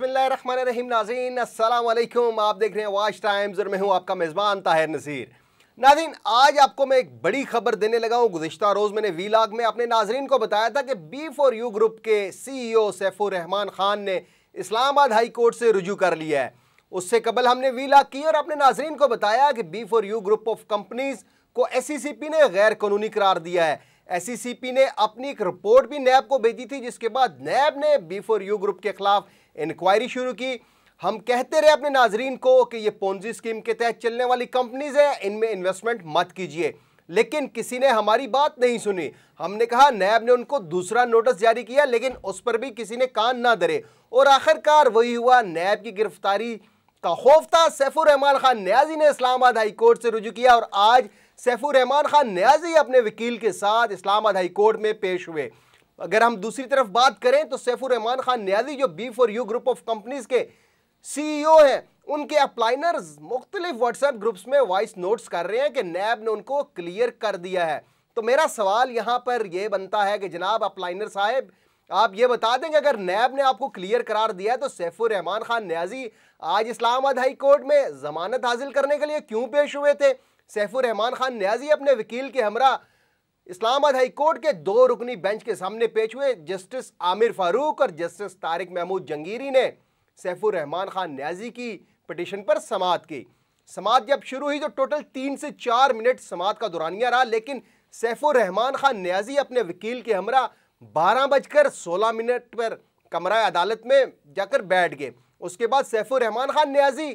बिसमीम नाजीन असलम आप देख रहे हैं वाच टाइम्स और मैं हूं आपका मेज़बान ताहिर नज़ीर नाजीन आज आपको मैं एक बड़ी खबर देने लगा हूं गुजशत रोज़ मैंने वी लाग में अपने नाजरीन को बताया था कि बी फॉर यू ग्रुप के सी ओ e सैफुर रहमान ख़ान ने इस्लामाबाद हाई कोर्ट से रुजू कर लिया है उससे कबल हमने वी लाग की और अपने नाजरीन को बताया कि B for U group of companies को एस सी सी पी ने गैर कानूनी करार दिया है एससीसीपी e ने अपनी एक रिपोर्ट भी नैब को भेजी थी जिसके बाद नैब ने बी फोर यू ग्रुप के खिलाफ इंक्वायरी शुरू की हम कहते रहे अपने नाजरीन को कि ये पोन्जी स्कीम के तहत चलने वाली कंपनीज हैं इनमें इन्वेस्टमेंट मत कीजिए लेकिन किसी ने हमारी बात नहीं सुनी हमने कहा नैब ने उनको दूसरा नोटिस जारी किया लेकिन उस पर भी किसी ने कान ना धरे और आखिरकार वही हुआ नैब की गिरफ्तारी का खौफ था सैफुर रहमान खान न्याजी ने इस्लामाबाद हाईकोर्ट से रुजू किया और आज सैफुर रहमान खान न्याजी अपने वकील के साथ इस्लामाबाद हाई कोर्ट में पेश हुए अगर हम दूसरी तरफ बात करें तो सैफुर रहमान खान न्याजी जो B for U group of companies के सीईओ e हैं उनके अप्लाइनर्स मुख्तलिफ व्हाट्सएप ग्रुप्स में वॉइस नोट्स कर रहे हैं कि नैब ने उनको क्लियर कर दिया है तो मेरा सवाल यहाँ पर यह बनता है कि जनाब अप्लाइनर साहब आप ये बता दें कि अगर नैब ने आपको क्लियर करार दिया है तो सैफुर रहमान खान न्याजी आज इस्लामाबाद हाई कोर्ट में जमानत हासिल करने के लिए क्यों पेश हुए थे सैफुर रहमान खान न्याजी अपने वकील के हमरा इस्लामाबाद हाई कोर्ट के दो रुकनी बेंच के सामने पेश हुए जस्टिस आमिर फारूक और जस्टिस तारिक महमूद जंगीरी ने सैफुर रहमान खान न्याजी की पटिशन पर समात की समात जब शुरू हुई तो टोटल तीन से चार मिनट समात का दौरानिया रहा लेकिन सैफुर रहमान खान न्याजी अपने वकील के हमरा बारह बजकर सोलह मिनट पर कमरा अदालत में जाकर बैठ गए उसके बाद सैफुर रहमान खान न्याजी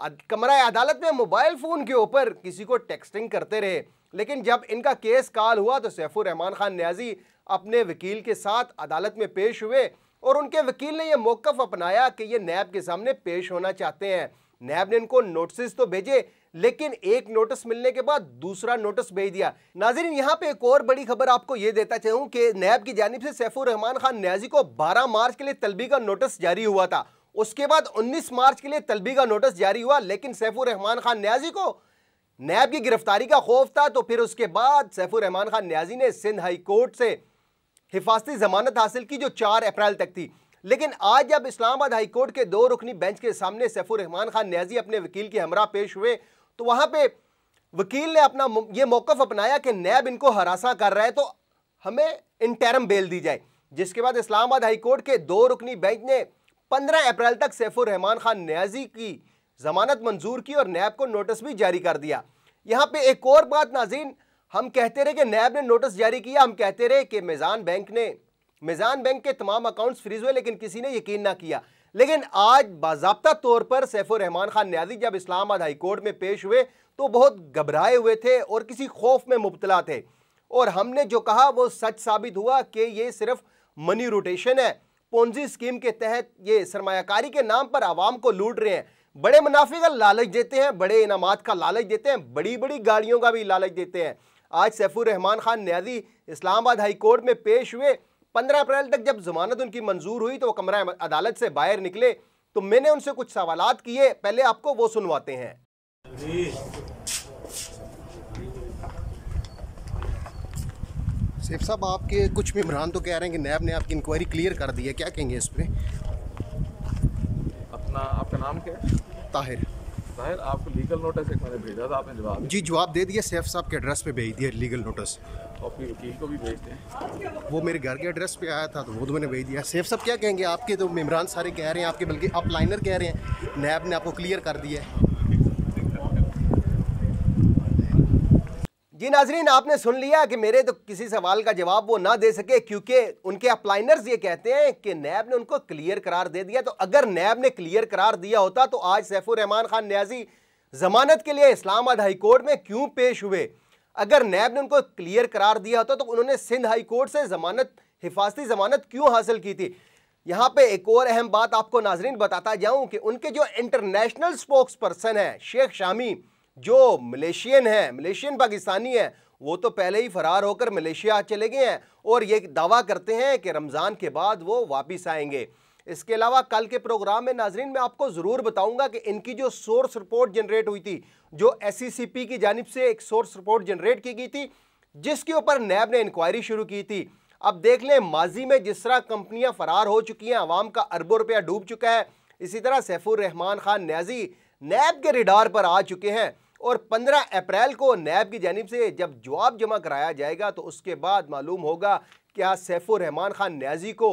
कमरा अदालत में मोबाइल फ़ोन के ऊपर किसी को टेक्सटिंग करते रहे लेकिन जब इनका केस काल हुआ तो सैफुर रहमान खान न्याजी अपने वकील के साथ अदालत में पेश हुए और उनके वकील ने यह मौक़ अपनाया कि ये नैब के सामने पेश होना चाहते हैं नैब ने इनको नोटिस तो भेजे लेकिन एक नोटिस मिलने के बाद दूसरा नोटिस भेज दिया नाजरीन यहाँ पे एक और बड़ी खबर आपको ये देता चाहूँ कि नैब की जानब से सैफुर रहमान खान न्याजी को 12 मार्च के लिए तलबी का नोटिस जारी हुआ था उसके बाद 19 मार्च के लिए तलबी का नोटिस जारी हुआ लेकिन सैफुर रहमान खान न्याजी को नैब की गिरफ्तारी का खौफ था तो फिर उसके बाद सैफुर रहमान खान न्याजी ने सिंध हाई कोर्ट से हिफाजती जमानत हासिल की जो चार अप्रैल तक थी लेकिन आज जब इस्लामाबाद हाई कोर्ट के दो रुकनी बेंच के सामने सैफुर रहमान खान न्याजी अपने वकील के हमरा पेश हुए तो वहां पर वकील ने अपना ये मौकफ अपनाया कि नैब इनको हरासा कर रहा है तो हमें इंटरम बेल दी जाए जिसके बाद इस्लामाबाद हाई कोर्ट के दो रुकनी बेंच ने पंद्रह अप्रैल तक सैफुर रहमान खान न्याजी की जमानत मंजूर की और नैब को नोटिस भी जारी कर दिया यहाँ पे एक और बात नाजीन हम कहते रहे कि नैब ने नोटिस जारी किया हम कहते रहे कि मेज़ान बैंक ने मेज़ान बैंक के तमाम अकाउंट्स फ्रीज हुए लेकिन किसी ने यकीन ना किया लेकिन आज बाबा तौर पर सैफुर रहमान खान न्याजी जब इस्लामाबाद हाई कोर्ट में पेश हुए तो बहुत घबराए हुए थे और किसी खौफ में मुबतला थे और हमने जो कहा वो सच साबित हुआ कि ये सिर्फ मनी रोटेशन है पोंजी स्कीम के तहत ये सरमाकारी के नाम पर आवाम को लूट रहे हैं बड़े मुनाफे का लालच देते हैं बड़े इनाम का लालच देते हैं बड़ी बड़ी गाड़ियों का भी लालच देते हैं आज सैफुर रहमान खान न्याजी इस्लामाबाद हाई कोर्ट में पेश हुए पंद्रह अप्रैल तक जब जमानत उनकी मंजूर हुई तो वो कमरा अदालत से बाहर निकले तो मैंने उनसे कुछ सवाल किए पहले आपको वो सुनवाते हैं जी सेफ साहब आपके कुछ मम्बरान तो कह रहे हैं कि नैब ने आपकी इंक्वायरी क्लियर कर दी है क्या कहेंगे इस पर अपना आपका नाम क्या है ताहिर ताहिर आपको लीगल नोटिस एक मैंने भेजा था आपने जवाब जी जवाब दे दिया सैफ साहब के एड्रेस पे भेज दिया लीगल नोटिस अपने वकील को भी भेजते हैं वो मेरे घर के एड्रेस पे आया था तो वो तो मैंने भेज दिया सैफ साहब क्या कहेंगे आपके तो मेम्बरान सारे कह रहे हैं आपके बल्कि आप लाइनर कह रहे हैं नैब ने आपको क्लियर कर दिया है जी नाजरीन आपने सुन लिया कि मेरे तो किसी सवाल का जवाब वो ना दे सके क्योंकि उनके अप्लाइनर्स ये कहते हैं कि नैब ने उनको क्लियर करार दे दिया तो अगर नैब ने क्लियर करार दिया होता तो आज सैफुर रहमान खान न्याजी जमानत के लिए इस्लामाबाद हाईकोर्ट में क्यों पेश हुए अगर नैब ने उनको क्लियर करार दिया होता तो उन्होंने सिंध हाईकोर्ट से जमानत हिफाजती जमानत क्यों हासिल की थी यहाँ पे एक और अहम बात आपको नाजरीन बताता जाऊं कि उनके जो इंटरनेशनल स्पोक्स पर्सन हैं शेख शामी जो मलेशियन हैं मलेशियन पाकिस्तानी है वो तो पहले ही फरार होकर मलेशिया चले गए हैं और ये दावा करते हैं कि रमज़ान के बाद वो वापस आएंगे इसके अलावा कल के प्रोग्राम में नाजरीन मैं आपको ज़रूर बताऊंगा कि इनकी जो सोर्स रिपोर्ट जनरेट हुई थी जो एस e की जानब से एक सोर्स रिपोर्ट जनरेट की गई थी जिसके ऊपर नैब ने इंक्वायरी शुरू की थी अब देख लें माजी में जिस तरह कंपनियाँ फरार हो चुकी हैं आवाम का अरबों रुपया डूब चुका है इसी तरह सैफ़ुररहमान खान न्याजी नैब के रिडार पर आ चुके हैं और 15 अप्रैल को नैब की जानब से जब जवाब जमा कराया जाएगा तो उसके बाद मालूम होगा क्या सैफुररहमान खान न्याजी को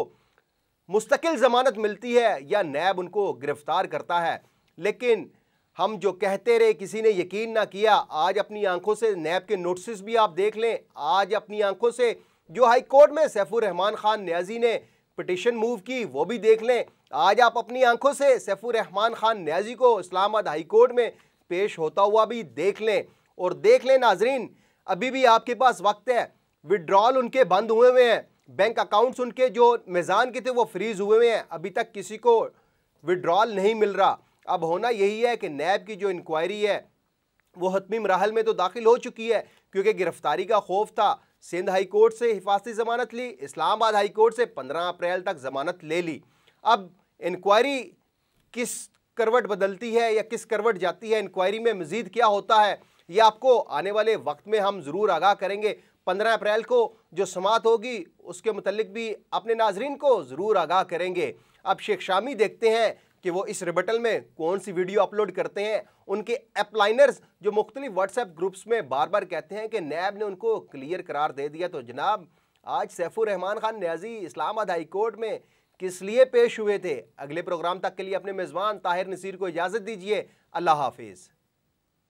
मुस्तकिल ज़मानत मिलती है या नैब उनको गिरफ़्तार करता है लेकिन हम जो कहते रहे किसी ने यकीन ना किया आज अपनी आंखों से नैब के नोटिस भी आप देख लें आज अपनी आंखों से जो हाई कोर्ट में सैफुर रहमान खान न्याजी ने पिटिशन मूव की वो भी देख लें आज आप अपनी आंखों से सैफुर रहमान खान न्याजी को इस्लामाबाद हाईकोर्ट में पेश होता हुआ भी देख लें और देख लें नाजरीन अभी भी आपके पास वक्त है विड्रॉल उनके बंद हुए हुए हैं बैंक अकाउंट्स उनके जो मैज़ान के थे वो फ्रीज़ हुए हुए हैं अभी तक किसी को विड्रॉल नहीं मिल रहा अब होना यही है कि नैब की जो इंक्वायरी है वो हतमी मरहल में तो दाखिल हो चुकी है क्योंकि गिरफ्तारी का खौफ था सिंध हाईकोर्ट से हिफाजती ज़मानत ली इस्लामाबाद हाईकोर्ट से 15 अप्रैल तक ज़मानत ले ली अब इंक्वायरी किस करवट बदलती है या किस करवट जाती है इंक्वायरी में मज़ीद क्या होता है यह आपको आने वाले वक्त में हम ज़रूर आगाह करेंगे पंद्रह अप्रैल को जो समात होगी उसके मतलब भी अपने नाजरन को ज़रूर आगाह करेंगे अब शेख शामी देखते हैं कि वो इस रिबटल में कौन सी वीडियो अपलोड करते हैं उनके अपलाइनर्स जो मुख्तलिफ व्हाट्सएप ग्रुप्स में बार बार कहते हैं कि नैब ने उनको क्लियर करार दे दिया तो जनाब आज सैफुर रहमान खान न्याजी इस्लामाबाद हाई कोर्ट में किस लिए पेश हुए थे अगले प्रोग्राम तक के लिए अपने मेज़बान ताहिर नसीर को इजाज़त दीजिए अल्लाह हाफिज़